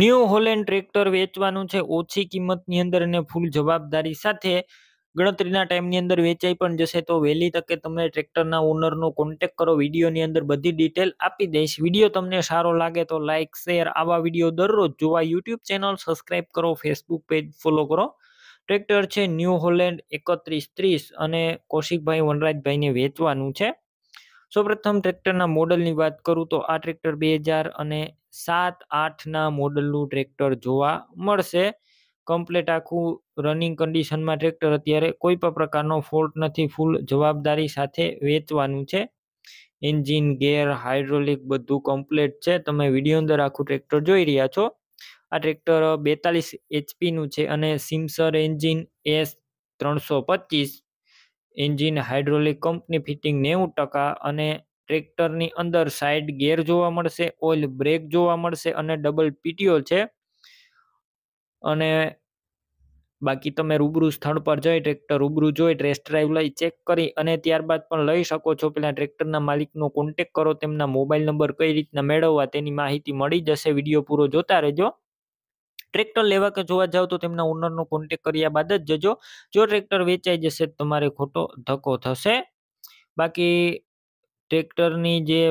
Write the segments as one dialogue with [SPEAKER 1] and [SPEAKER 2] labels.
[SPEAKER 1] new Holland tractor વેચવાનું છે ઓછી કિંમતની અંદર અને ફૂલ જવાબદારી સાથે ગણતરીના ટાઈમની અંદર વેચાઈ પણ જશે તો વહેલી તકે તમને ટ્રેક્ટરના ઓનરનો કોન્ટેક કરો વિડીયોની અંદર બધી ડિટેલ આપી દઈશ વિડીયો તમને સારો લાગે તો લાઇક શેર આવા વિડીયો દરરોજ જોવા યુટ્યુબ ચેનલ સબસ્ક્રાઈબ કરો ફેસબુક પેજ ફોલો કરો ટ્રેક્ટર છે ન્યૂ હોલેન્ડ એકત્રીસ ત્રીસ અને કૌશિકભાઈ વનરાજભાઈને વેચવાનું છે સૌપ્રથમ ટ્રેક્ટરના મોડલની વાત કરું તો આ ટ્રેક્ટર બે હજાર અને સાત આઠના મોડલનું ટ્રેક્ટર જોવા મળશે કમ્પ્લેટ આખું રનિંગ કન્ડિશનમાં ટ્રેક્ટર અત્યારે કોઈ પણ પ્રકારનો ફોલ્ટ નથી ફૂલ જવાબદારી સાથે વેચવાનું છે એન્જિન ગેર હાઇડ્રોલિક બધું કમ્પ્લેટ છે તમે વિડીયો અંદર આખું ટ્રેક્ટર જોઈ રહ્યા છો આ ટ્રેક્ટર બેતાલીસ એચપીનું છે અને સિમસર એન્જિન એસ ત્રણસો પચીસ એન્જિન હાઇડ્રોલિક કંપની ફિટિંગ નેવું ટકા અને ટ્રેક્ટરની અંદર સાઈડ ગેર જોવા મળશે ઓઇલ બ્રેક જોવા મળશે અને ડબલ પીટીઓ છે અને બાકી તમે રૂબરૂ સ્થળ પર જઈ ટ્રેક્ટર રૂબરૂ જોઈ ટેસ્ટ ડ્રાઈવ લઈ ચેક કરી અને ત્યારબાદ પણ લઈ શકો છો પેલા ટ્રેક્ટરના માલિકનો કોન્ટેક કરો તેમના મોબાઈલ નંબર કઈ રીતના મેળવવા તેની માહિતી મળી જશે વિડીયો પૂરો જોતા રહેજો ટ્રેક્ટર લેવા કે જોવા જાવ તો તેમના ઓનરનો કોન્ટેક કર્યા બાદ જ જજો જો ટ્રેક્ટર વેચાઈ જશે તમારે ખોટો ધક્કો થશે બાકી ટ્રેક્ટરની જે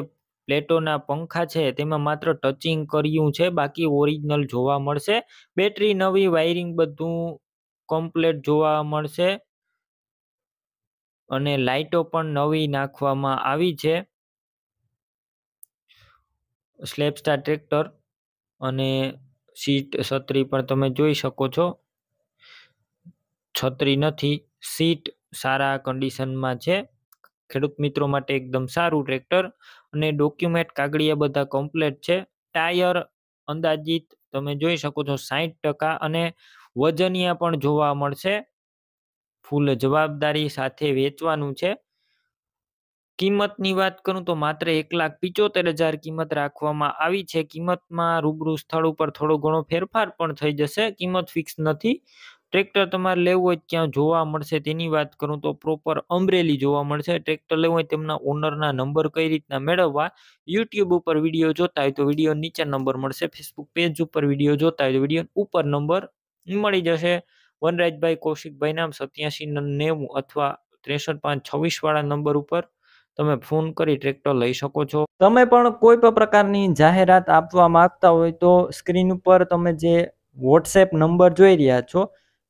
[SPEAKER 1] પ્લેટોના પંખા છે તેમાં માત્ર ટચિંગ કર્યું છે બાકી ઓરિજિનલ જોવા મળશે બેટરી નવી વાયરિંગ બધું કમ્પ્લેટ જોવા મળશે અને લાઇટો પણ નવી નાખવામાં આવી છે સ્લેપસ્ટાર ટ્રેક્ટર અને સીટ છત્રી પણ તમે જોઈ શકો છો છત્રી નથી સીટ સારા કન્ડિશનમાં છે ખેડૂત મિત્રો માટે એકદમ સારું ટ્રેક્ટર અને ડોક્યુમેન્ટ કાગળિયા બધા કમ્પ્લેટ છે ટાયર અંદાજિત તમે જોઈ શકો છો સાહીઠ ટકા અને વજનિયા પણ જોવા મળશે ફૂલ જવાબદારી સાથે વેચવાનું છે કિંમતની વાત કરું તો માત્ર એક લાખ પિચોતેર હજાર કિંમત રાખવામાં આવી છે કિંમતમાં રૂબરૂ સ્થળ ઉપર થોડો ઘણો ફેરફાર પણ થઈ જશે કિંમત ફિક્સ નથી ટ્રેક્ટર તમારે લેવું હોય ક્યાં જોવા મળશે તેની વાત કરું તો પ્રોપર અમરેલી જોવા મળશે ટ્રેક્ટર લેવું હોય તેમના ઓનરના નંબર કઈ રીતના મેળવવા યુટ્યુબ ઉપર વિડીયો જોતા હોય તો વિડીયો નીચે નંબર મળશે ફેસબુક પેજ ઉપર વિડીયો જોતા હોય તો વિડીયો ઉપર નંબર મળી જશે વનરાજભાઈ કૌશિકભાઈ નામ સત્યાસી નેવું અથવા ત્રેસઠ પાંચ છવ્વીસ વાળા નંબર ઉપર તમે ફોન કરી ટ્રેક્ટર લઈ શકો છો તમે પણ કોઈ પણ પ્રકારની જાહેરાત આપવા માંગતા હોય તો સ્ક્રીન ઉપર તમે જે વોટ્સએપ નંબર જોઈ રહ્યા છો